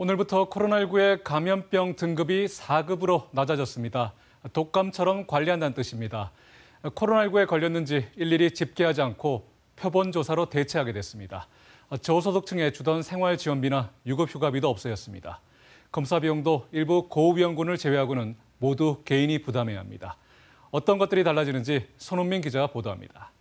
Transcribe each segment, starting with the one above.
오늘부터 코로나19의 감염병 등급이 4급으로 낮아졌습니다. 독감처럼 관리한다는 뜻입니다. 코로나19에 걸렸는지 일일이 집계하지 않고 표본조사로 대체하게 됐습니다. 저소득층에 주던 생활지원비나 유급휴가비도 없어졌습니다. 검사 비용도 일부 고위험군을 제외하고는 모두 개인이 부담해야 합니다. 어떤 것들이 달라지는지 손흥민 기자가 보도합니다.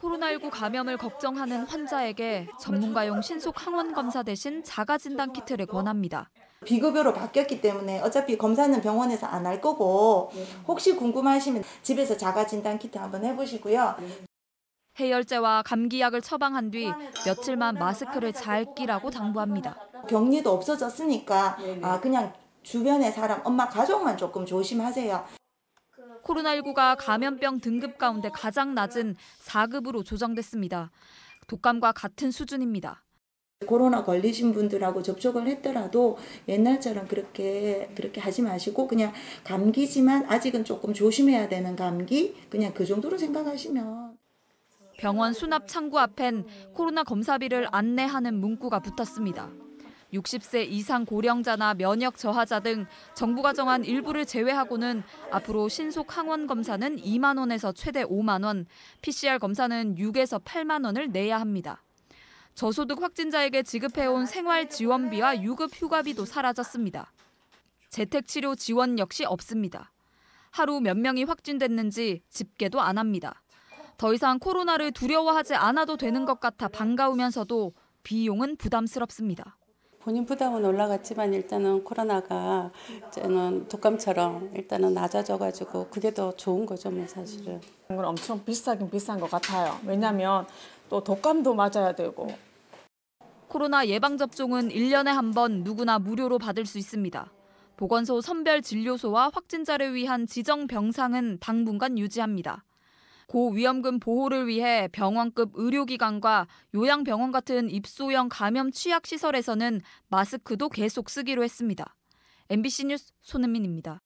코로나19 감염을 걱정하는 환자에게 전문가용 신속 항원 검사 대신 자가 진단 키트를 권합니다. 비급여로 바뀌었기 때문에 어차피 검사는 병원에서 안 할 거고 혹시 궁금하시면 집에서 자가 진단 키트 한번 해보시고요. 해열제와 감기약을 처방한 뒤 며칠만 마스크를 잘 끼라고 당부합니다. 격리도 없어졌으니까 아 그냥 주변의 사람, 엄마 가족만 조금 조심하세요. 코로나19가 감염병 등급 가운데 가장 낮은 4급으로 조정됐습니다. 독감과 같은 수준입니다. 코로나 걸리신 분들하고 접촉을 했더라도 옛날처럼 그렇게 그렇게 하지 마시고 그냥 감기지만 아직은 조금 조심해야 되는 감기 그냥 그 정도로 생각하시면 병원 수납 창구 앞엔 코로나 검사비를 안내하는 문구가 붙었습니다. 60세 이상 고령자나 면역 저하자 등 정부가 정한 일부를 제외하고는 앞으로 신속 항원 검사는 2만 원에서 최대 5만 원, PCR 검사는 6에서 8만 원을 내야 합니다. 저소득 확진자에게 지급해온 생활지원비와 유급휴가비도 사라졌습니다. 재택치료 지원 역시 없습니다. 하루 몇 명이 확진됐는지 집계도 안 합니다. 더 이상 코로나를 두려워하지 않아도 되는 것 같아 반가우면서도 비용은 부담스럽습니다. 본인 부담은 올라갔지만 일단은 코로나가 저는 독감처럼 일단은 낮아져가지고 그게 더 좋은 거죠, 뭐 사실은. 이건 엄청 비싸긴 비싼 것 같아요. 왜냐하면 또 독감도 맞아야 되고. 코로나 예방접종은 1년에 한 번 누구나 무료로 받을 수 있습니다. 보건소 선별 진료소와 확진자를 위한 지정 병상은 당분간 유지합니다. 고위험군 보호를 위해 병원급 의료기관과 요양병원 같은 입소형 감염 취약 시설에서는 마스크도 계속 쓰기로 했습니다. MBC 뉴스 손은민입니다.